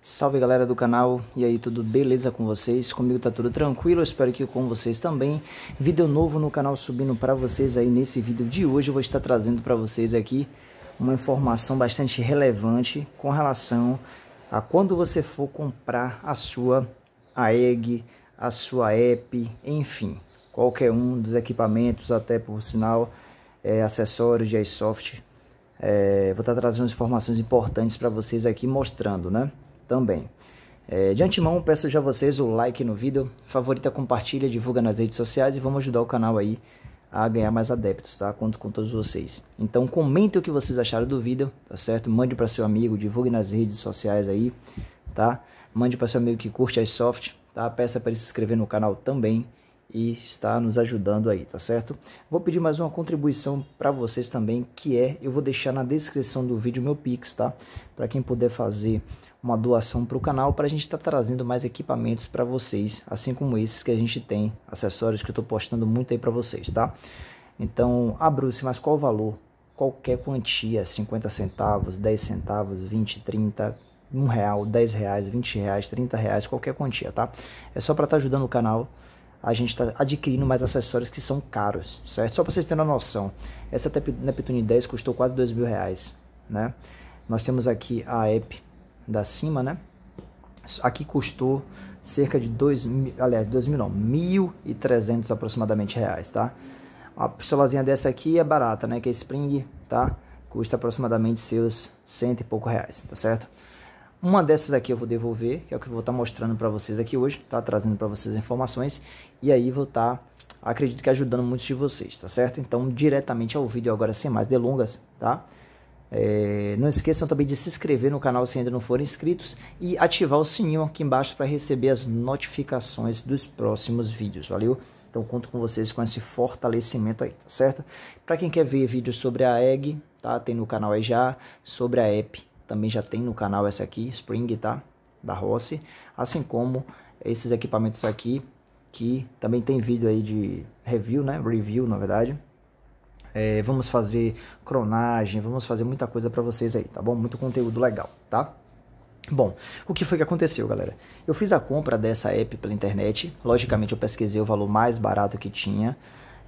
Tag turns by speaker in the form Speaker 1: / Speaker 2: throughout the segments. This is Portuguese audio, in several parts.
Speaker 1: Salve galera do canal, e aí tudo beleza com vocês? Comigo tá tudo tranquilo, eu espero que com vocês também. Vídeo novo no canal subindo para vocês aí nesse vídeo de hoje, eu vou estar trazendo para vocês aqui uma informação bastante relevante com relação a quando você for comprar a sua AEG, a sua app, enfim, qualquer um dos equipamentos, até por sinal, é, acessórios de iSoft. É, vou estar trazendo informações importantes para vocês aqui mostrando, né? também. É, de antemão, peço já vocês o like no vídeo, favorita, compartilha, divulga nas redes sociais e vamos ajudar o canal aí a ganhar mais adeptos, tá? Conto com todos vocês. Então comente o que vocês acharam do vídeo, tá certo? Mande para seu amigo, divulgue nas redes sociais aí, tá? Mande para seu amigo que curte as soft, tá? Peça para ele se inscrever no canal também e está nos ajudando aí, tá certo? Vou pedir mais uma contribuição para vocês também, que é, eu vou deixar na descrição do vídeo meu Pix, tá? Para quem puder fazer uma doação para o canal, para a gente estar tá trazendo mais equipamentos para vocês, assim como esses que a gente tem, acessórios que eu estou postando muito aí para vocês, tá? Então, ah Bruce, mas qual o valor? Qualquer quantia, 50 centavos, 10 centavos, 20, 30, um real, 10 reais, 20 reais, 30 reais, qualquer quantia, tá? É só para estar tá ajudando o canal, a gente está adquirindo mais acessórios que são caros, certo? Só para vocês terem uma noção, essa Neptune 10 custou quase dois mil reais, né? Nós temos aqui a app da cima, né? Aqui custou cerca de dois mil, aliás, dois mil não, mil e trezentos aproximadamente reais, tá? A pistolazinha dessa aqui é barata, né? Que é Spring, tá? Custa aproximadamente seus cento e pouco reais, tá certo? Uma dessas aqui eu vou devolver, que é o que eu vou estar tá mostrando para vocês aqui hoje, tá trazendo para vocês informações e aí vou estar, tá, acredito que ajudando muitos de vocês, tá certo? Então, diretamente ao vídeo agora, sem mais delongas, tá? É, não esqueçam também de se inscrever no canal se ainda não forem inscritos e ativar o sininho aqui embaixo para receber as notificações dos próximos vídeos, valeu? Então conto com vocês com esse fortalecimento aí, tá certo? Para quem quer ver vídeos sobre a EG, tá? Tem no canal aí já, sobre a app também já tem no canal essa aqui, Spring, tá? Da Rossi, assim como esses equipamentos aqui, que também tem vídeo aí de review, né? Review, na verdade. É, vamos fazer cronagem, vamos fazer muita coisa para vocês aí, tá bom? Muito conteúdo legal, tá? Bom, o que foi que aconteceu, galera? Eu fiz a compra dessa app pela internet. Logicamente, eu pesquisei o valor mais barato que tinha.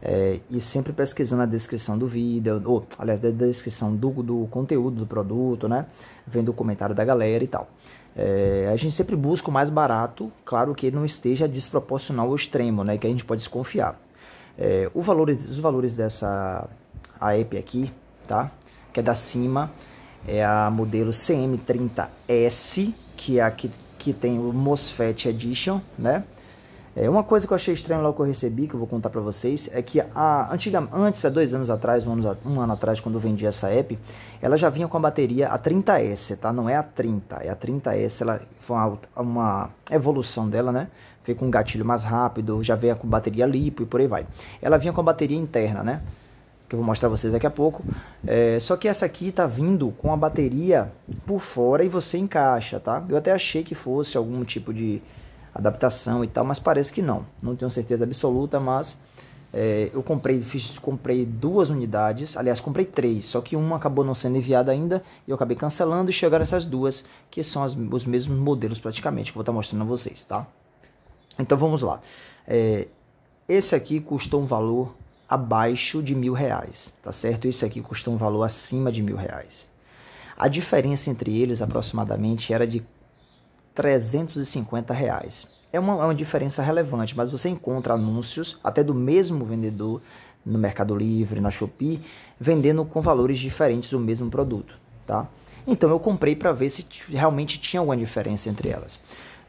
Speaker 1: É, e sempre pesquisando a descrição do vídeo, ou aliás, da descrição do, do conteúdo do produto, né? Vendo o comentário da galera e tal. É, a gente sempre busca o mais barato, claro que não esteja desproporcional ao extremo, né? Que a gente pode desconfiar. É, o valor, os valores dessa app aqui, tá? Que é da cima, é a modelo CM30S, que é a que, que tem o MOSFET Edition, né? É, uma coisa que eu achei estranha lá que eu recebi, que eu vou contar para vocês, é que a, antiga, antes, há dois anos atrás, um ano, um ano atrás, quando eu vendi essa app, ela já vinha com a bateria a 30S, tá? Não é a 30, é a 30S, ela foi uma, uma evolução dela, né? Veio com um gatilho mais rápido, já veio com bateria lipo e por aí vai. Ela vinha com a bateria interna, né? que eu vou mostrar a vocês daqui a pouco. É, só que essa aqui está vindo com a bateria por fora e você encaixa, tá? Eu até achei que fosse algum tipo de adaptação e tal, mas parece que não. Não tenho certeza absoluta, mas é, eu comprei, fiz, comprei duas unidades, aliás, comprei três, só que uma acabou não sendo enviada ainda e eu acabei cancelando e chegaram essas duas, que são as, os mesmos modelos praticamente, que eu vou estar mostrando a vocês, tá? Então vamos lá. É, esse aqui custou um valor abaixo de mil reais, tá certo? Esse aqui custou um valor acima de mil reais. A diferença entre eles aproximadamente era de 350 reais. É uma, é uma diferença relevante, mas você encontra anúncios até do mesmo vendedor no Mercado Livre, na Shopee, vendendo com valores diferentes o mesmo produto, tá? Então eu comprei para ver se realmente tinha alguma diferença entre elas.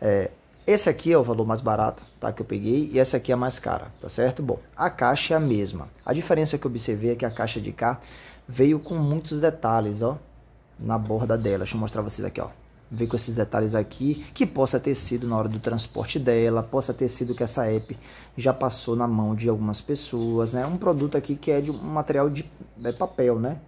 Speaker 1: É, esse aqui é o valor mais barato, tá? Que eu peguei e essa aqui é a mais cara, tá certo? Bom, a caixa é a mesma. A diferença que eu observei é que a caixa de cá veio com muitos detalhes, ó, na borda dela. Deixa eu mostrar vocês aqui, ó ver com esses detalhes aqui, que possa ter sido na hora do transporte dela, possa ter sido que essa app já passou na mão de algumas pessoas, né? Um produto aqui que é de um material de é papel, né?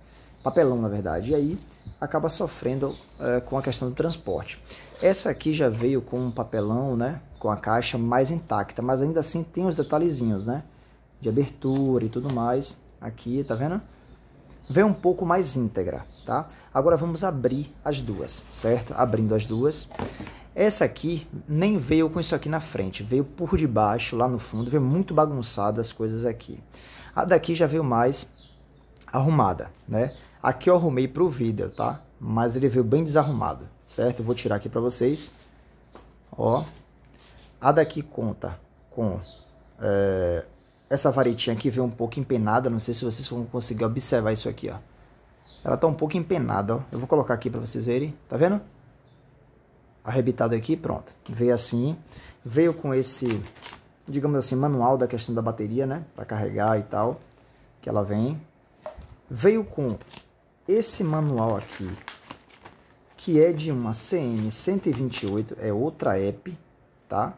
Speaker 1: Papelão, na verdade. E aí acaba sofrendo é, com a questão do transporte. Essa aqui já veio com um papelão, né? Com a caixa mais intacta, mas ainda assim tem os detalhezinhos, né? De abertura e tudo mais. Aqui, tá vendo? Vem um pouco mais íntegra, tá? Agora vamos abrir as duas, certo? Abrindo as duas. Essa aqui nem veio com isso aqui na frente, veio por debaixo, lá no fundo, veio muito bagunçada as coisas aqui. A daqui já veio mais arrumada, né? Aqui eu arrumei para o vídeo, tá? Mas ele veio bem desarrumado, certo? Eu vou tirar aqui para vocês. Ó, a daqui conta com é, essa varetinha aqui, veio um pouco empenada, não sei se vocês vão conseguir observar isso aqui, ó. Ela tá um pouco empenada, ó. Eu vou colocar aqui para vocês verem. Tá vendo? Arrebitado aqui, pronto. Veio assim. Veio com esse, digamos assim, manual da questão da bateria, né? Para carregar e tal. Que ela vem. Veio com esse manual aqui, que é de uma CM128, é outra app, tá?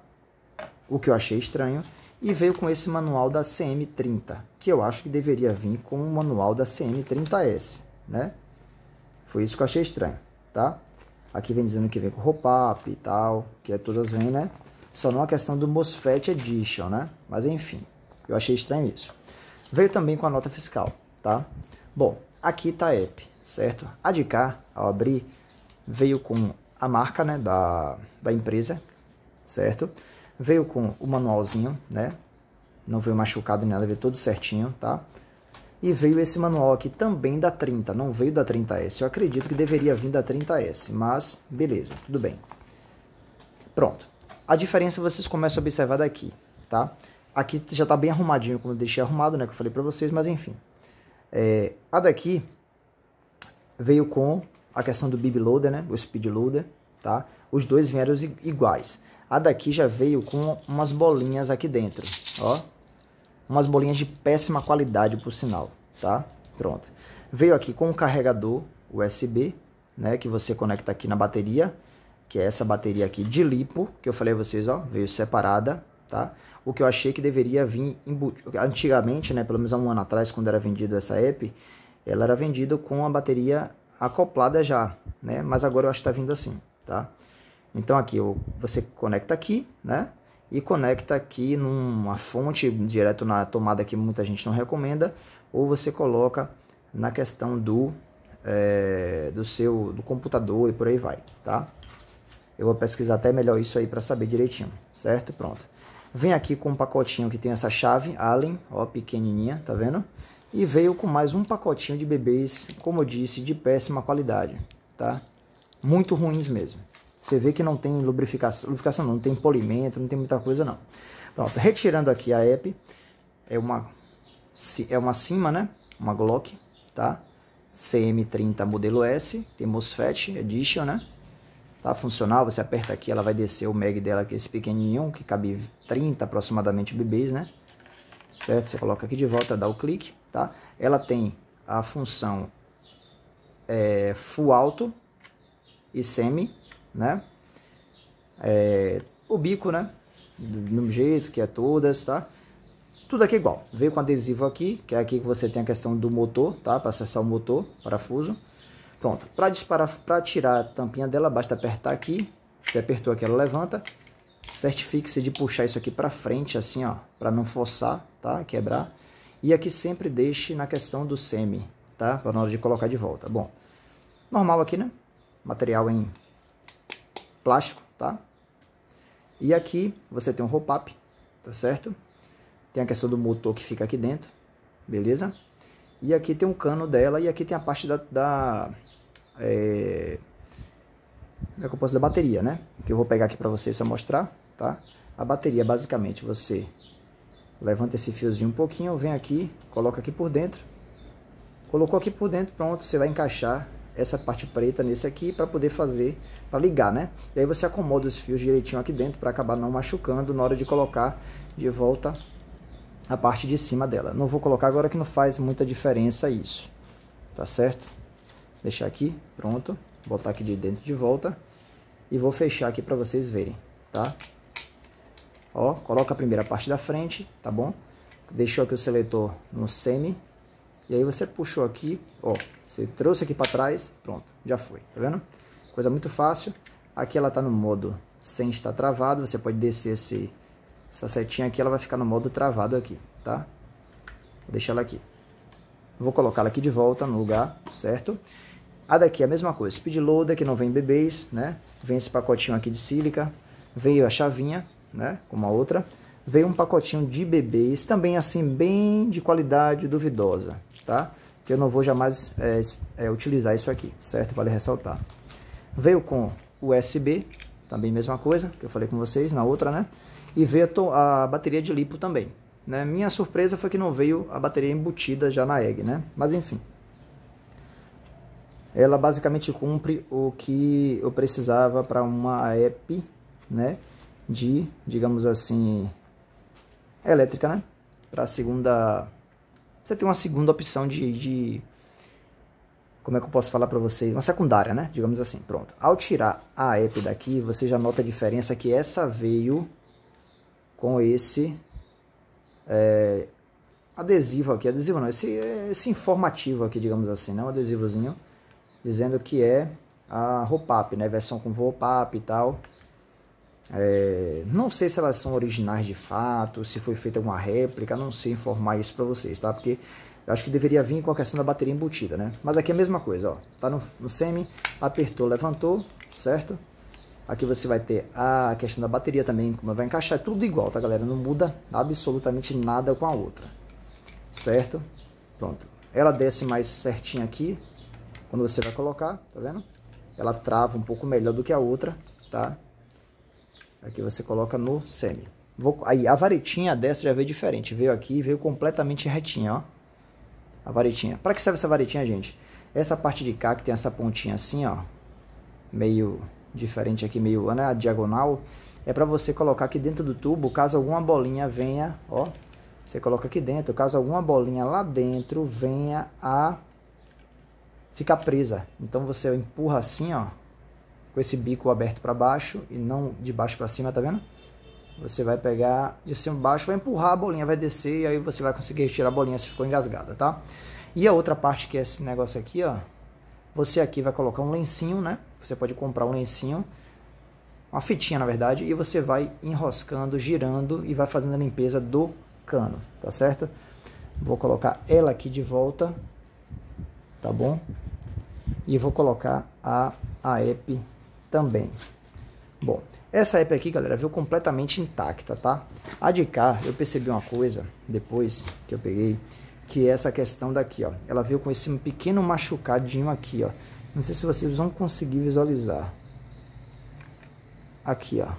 Speaker 1: O que eu achei estranho. E veio com esse manual da CM30, que eu acho que deveria vir com o manual da CM30S né? Foi isso que eu achei estranho, tá? Aqui vem dizendo que vem com ROPAP e tal, que é todas vêm, né? Só não a questão do MOSFET Edition, né? Mas enfim, eu achei estranho isso. Veio também com a nota fiscal, tá? Bom, aqui tá a app, certo? A de cá, ao abrir, veio com a marca, né, da, da empresa, certo? Veio com o manualzinho, né? Não veio machucado nem nada, veio tudo certinho, tá? E veio esse manual aqui também da 30, não veio da 30S. Eu acredito que deveria vir da 30S, mas beleza, tudo bem. Pronto. A diferença vocês começam a observar daqui, tá? Aqui já está bem arrumadinho, como eu deixei arrumado, né, que eu falei para vocês, mas enfim. É, a daqui veio com a questão do bib loader, né, o speed loader, tá? Os dois vieram iguais. A daqui já veio com umas bolinhas aqui dentro, ó, Umas bolinhas de péssima qualidade, por sinal, tá? Pronto. Veio aqui com o um carregador USB, né? Que você conecta aqui na bateria, que é essa bateria aqui de lipo, que eu falei a vocês, ó, veio separada, tá? O que eu achei que deveria vir embutido. Antigamente, né, pelo menos há um ano atrás, quando era vendida essa app, ela era vendida com a bateria acoplada já, né? Mas agora eu acho que tá vindo assim, tá? Então aqui você conecta aqui, né? e conecta aqui numa fonte direto na tomada que muita gente não recomenda, ou você coloca na questão do é, do seu do computador e por aí vai, tá? Eu vou pesquisar até melhor isso aí para saber direitinho, certo? Pronto. Vem aqui com um pacotinho que tem essa chave Allen, ó, pequenininha, tá vendo? E veio com mais um pacotinho de bebês, como eu disse, de péssima qualidade, tá? Muito ruins mesmo. Você vê que não tem lubrificação, lubrificação não, não tem polimento, não tem muita coisa não. Pronto, retirando aqui a EP, é uma, é uma cima, né? Uma Glock, tá? CM30 modelo S, tem MOSFET Edition, né? Tá funcional, você aperta aqui, ela vai descer o mag dela é esse pequenininho, que cabe 30 aproximadamente bebês né? Certo? Você coloca aqui de volta, dá o clique, tá? Ela tem a função é, full alto e semi né? É, o bico, né? Do mesmo jeito que é todas, tá? Tudo aqui é igual. Veio com adesivo aqui, que é aqui que você tem a questão do motor, tá? Para acessar o motor, parafuso. Pronto. Para disparar, para tirar a tampinha dela, basta apertar aqui. Você apertou aqui, ela levanta. Certifique-se de puxar isso aqui para frente, assim, ó, para não forçar, tá? Quebrar. E aqui sempre deixe na questão do semi, tá? na hora de colocar de volta. Bom, normal aqui, né? Material em plástico, tá? E aqui você tem um roll-up, tá certo? Tem a questão do motor que fica aqui dentro, beleza? E aqui tem um cano dela e aqui tem a parte da... da é, como é que eu posso da bateria, né? Que eu vou pegar aqui para vocês só mostrar, tá? A bateria, basicamente, você levanta esse fiozinho um pouquinho, vem aqui, coloca aqui por dentro. Colocou aqui por dentro, pronto, você vai encaixar essa parte preta nesse aqui para poder fazer, para ligar, né? E aí você acomoda os fios direitinho aqui dentro para acabar não machucando na hora de colocar de volta a parte de cima dela. Não vou colocar agora que não faz muita diferença isso, tá certo? Deixar aqui, pronto. Botar aqui de dentro de volta e vou fechar aqui para vocês verem, tá? Ó, coloca a primeira parte da frente, tá bom? Deixou aqui o seletor no semi, e aí você puxou aqui, ó, você trouxe aqui para trás, pronto, já foi, tá vendo? Coisa muito fácil. Aqui ela tá no modo sem estar travado, você pode descer esse, essa setinha aqui, ela vai ficar no modo travado aqui, tá? Vou deixar ela aqui. Vou colocá-la aqui de volta no lugar, certo? A daqui é a mesma coisa, speed loader que não vem bebês, né? Vem esse pacotinho aqui de sílica, veio a chavinha, né? Como a outra. Veio um pacotinho de bebês, também assim, bem de qualidade duvidosa, tá? Que eu não vou jamais é, é, utilizar isso aqui, certo? Vale ressaltar. Veio com USB, também mesma coisa, que eu falei com vocês na outra, né? E veio a, a bateria de lipo também, né? Minha surpresa foi que não veio a bateria embutida já na egg, né? Mas enfim. Ela basicamente cumpre o que eu precisava para uma app, né? De, digamos assim, elétrica, né? Para a segunda você tem uma segunda opção de, de como é que eu posso falar para vocês? Uma secundária, né? Digamos assim, pronto. Ao tirar a app daqui, você já nota a diferença que essa veio com esse é, adesivo aqui. Adesivo não, esse, esse informativo aqui, digamos assim, né? Um adesivozinho dizendo que é a Ropap, né? Versão com Ropap e tal. É, não sei se elas são originais de fato, se foi feita alguma réplica, não sei informar isso para vocês, tá? Porque eu acho que deveria vir com a questão da bateria embutida, né? Mas aqui é a mesma coisa, ó. Tá no, no semi, apertou, levantou, certo? Aqui você vai ter a questão da bateria também, como vai encaixar, é tudo igual, tá galera? Não muda absolutamente nada com a outra, certo? Pronto. Ela desce mais certinha aqui, quando você vai colocar, tá vendo? Ela trava um pouco melhor do que a outra, tá? Aqui você coloca no semi. Vou, aí a varetinha dessa já veio diferente. Veio aqui veio completamente retinha, ó. A varetinha. Para que serve essa varetinha, gente? Essa parte de cá que tem essa pontinha assim, ó. Meio diferente aqui, meio né, diagonal. É para você colocar aqui dentro do tubo, caso alguma bolinha venha, ó. Você coloca aqui dentro, caso alguma bolinha lá dentro venha a ficar presa. Então você empurra assim, ó com esse bico aberto para baixo e não de baixo para cima, tá vendo? Você vai pegar de cima baixo, vai empurrar a bolinha, vai descer e aí você vai conseguir retirar a bolinha se ficou engasgada, tá? E a outra parte que é esse negócio aqui, ó, você aqui vai colocar um lencinho, né? Você pode comprar um lencinho, uma fitinha na verdade, e você vai enroscando, girando e vai fazendo a limpeza do cano, tá certo? Vou colocar ela aqui de volta, tá bom? E vou colocar a, a app também. Bom, essa app aqui, galera, veio completamente intacta, tá? A de cá, eu percebi uma coisa depois que eu peguei, que é essa questão daqui, ó. Ela veio com esse pequeno machucadinho aqui, ó. Não sei se vocês vão conseguir visualizar. Aqui, ó.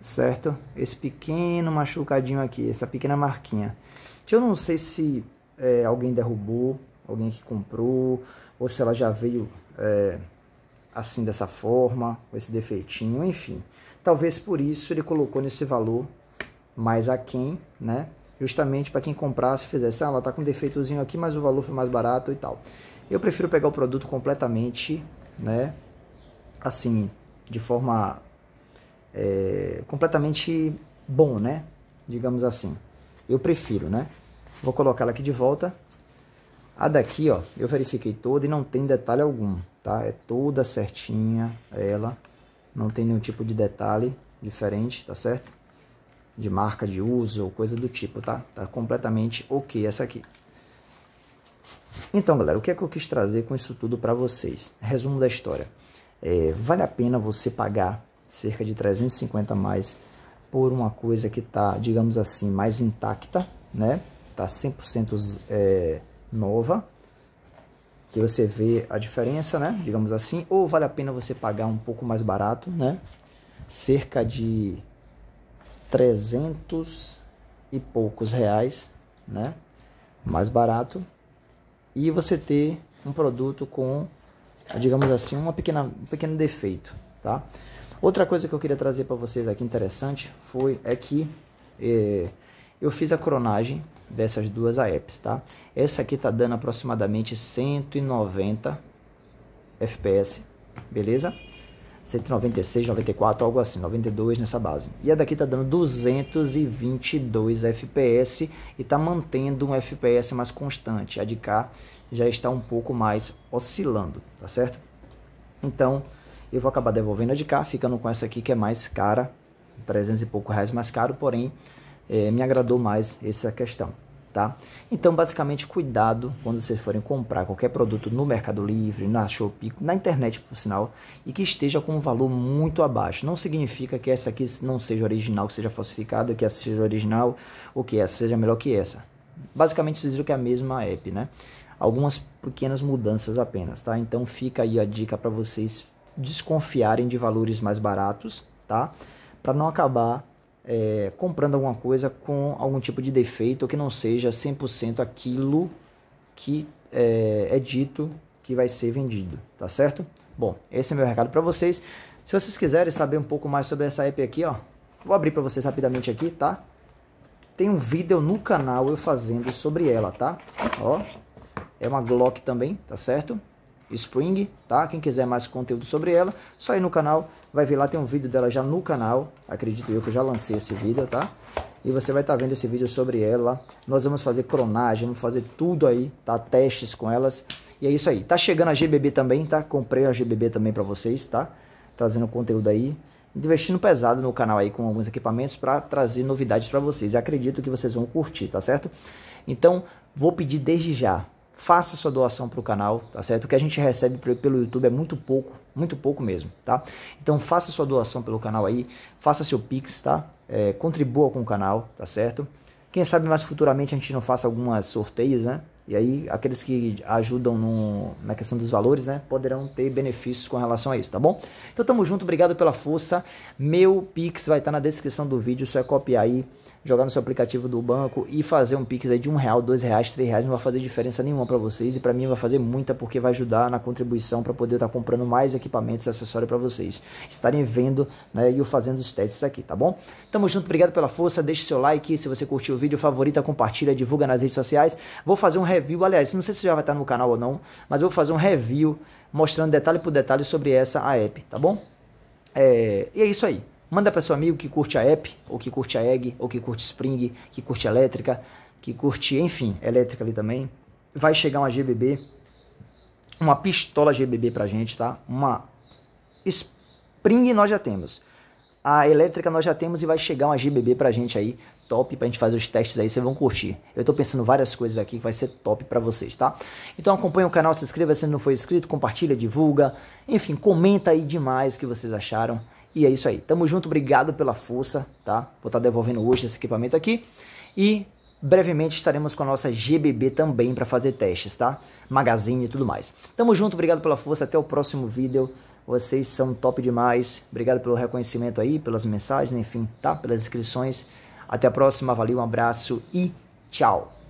Speaker 1: Certo? Esse pequeno machucadinho aqui, essa pequena marquinha. Que eu não sei se é, alguém derrubou, alguém que comprou, ou se ela já veio... É, assim dessa forma, com esse defeitinho, enfim. Talvez por isso ele colocou nesse valor mais aquém, né? Justamente para quem comprasse fizesse, ah, ela tá com um defeitozinho aqui, mas o valor foi mais barato e tal. Eu prefiro pegar o produto completamente, né? Assim, de forma é, completamente bom, né? Digamos assim. Eu prefiro, né? Vou colocar ela aqui de volta. A daqui, ó, eu verifiquei toda e não tem detalhe algum, tá? É toda certinha ela, não tem nenhum tipo de detalhe diferente, tá certo? De marca de uso ou coisa do tipo, tá? Tá completamente ok essa aqui. Então, galera, o que é que eu quis trazer com isso tudo para vocês? Resumo da história. É, vale a pena você pagar cerca de 350 a mais por uma coisa que tá, digamos assim, mais intacta, né? Tá 100% é, nova, que você vê a diferença, né? Digamos assim, ou vale a pena você pagar um pouco mais barato, né? Cerca de 300 e poucos reais, né? Mais barato. E você ter um produto com, digamos assim, uma pequena, um pequeno defeito, tá? Outra coisa que eu queria trazer para vocês aqui interessante foi é que eh, eu fiz a cronagem dessas duas AEPs, tá? Essa aqui tá dando aproximadamente 190 FPS, beleza? 196, 94, algo assim, 92 nessa base. E a daqui tá dando 222 FPS e tá mantendo um FPS mais constante. A de cá já está um pouco mais oscilando, tá certo? Então, eu vou acabar devolvendo a de cá, ficando com essa aqui que é mais cara, 300 e pouco reais mais caro, porém é, me agradou mais essa questão. Tá? Então, basicamente, cuidado quando vocês forem comprar qualquer produto no Mercado Livre, na Shopee, na internet, por sinal, e que esteja com um valor muito abaixo. Não significa que essa aqui não seja original, que seja falsificada, que essa seja original, ou que essa seja melhor que essa. Basicamente, vocês viram que é a mesma app, né? Algumas pequenas mudanças apenas, tá? Então, fica aí a dica para vocês desconfiarem de valores mais baratos, tá? Para não acabar é, comprando alguma coisa com algum tipo de defeito ou que não seja 100% aquilo que é, é dito que vai ser vendido, tá certo? Bom, esse é meu recado para vocês. Se vocês quiserem saber um pouco mais sobre essa app aqui, ó, vou abrir para vocês rapidamente aqui, tá? Tem um vídeo no canal eu fazendo sobre ela, tá? Ó, é uma Glock também, tá certo? Spring, tá? Quem quiser mais conteúdo sobre ela, só ir no canal, vai ver lá, tem um vídeo dela já no canal, acredito eu que eu já lancei esse vídeo, tá? E você vai estar tá vendo esse vídeo sobre ela, nós vamos fazer cronagem, vamos fazer tudo aí, tá? Testes com elas, e é isso aí. Tá chegando a GBB também, tá? Comprei a GBB também pra vocês, tá? Trazendo conteúdo aí, investindo pesado no canal aí com alguns equipamentos para trazer novidades para vocês, acredito que vocês vão curtir, tá certo? Então, vou pedir desde já, faça sua doação para o canal, tá certo? O que a gente recebe pelo YouTube é muito pouco, muito pouco mesmo, tá? Então faça sua doação pelo canal aí, faça seu Pix, tá? É, contribua com o canal, tá certo? Quem sabe mais futuramente a gente não faça algumas sorteios, né? E aí aqueles que ajudam no, na questão dos valores, né? Poderão ter benefícios com relação a isso, tá bom? Então tamo junto, obrigado pela força. Meu Pix vai estar tá na descrição do vídeo, só é copiar aí jogar no seu aplicativo do banco e fazer um Pix aí de um real, dois reais, três reais, não vai fazer diferença nenhuma para vocês e para mim vai fazer muita porque vai ajudar na contribuição para poder estar tá comprando mais equipamentos e acessórios para vocês estarem vendo né, e fazendo os testes aqui, tá bom? Tamo junto, obrigado pela força, deixe seu like, se você curtiu o vídeo, favorita, compartilha, divulga nas redes sociais. Vou fazer um review, aliás, não sei se já vai estar tá no canal ou não, mas eu vou fazer um review mostrando detalhe por detalhe sobre essa app, tá bom? É, e é isso aí. Manda para seu amigo que curte a app, ou que curte a egg, ou que curte spring, que curte elétrica, que curte, enfim, elétrica ali também. Vai chegar uma GBB, uma pistola GBB pra gente, tá? Uma spring nós já temos. A elétrica nós já temos e vai chegar uma GBB pra gente aí, top, pra gente fazer os testes aí, vocês vão curtir. Eu tô pensando várias coisas aqui que vai ser top pra vocês, tá? Então acompanha o canal, se inscreva se não for inscrito, compartilha, divulga, enfim, comenta aí demais o que vocês acharam. E é isso aí. Tamo junto, obrigado pela força, tá? Vou estar tá devolvendo hoje esse equipamento aqui. E brevemente estaremos com a nossa GBB também para fazer testes, tá? Magazine e tudo mais. Tamo junto, obrigado pela força, até o próximo vídeo. Vocês são top demais. Obrigado pelo reconhecimento aí, pelas mensagens, enfim, tá? Pelas inscrições. Até a próxima, valeu, um abraço e tchau.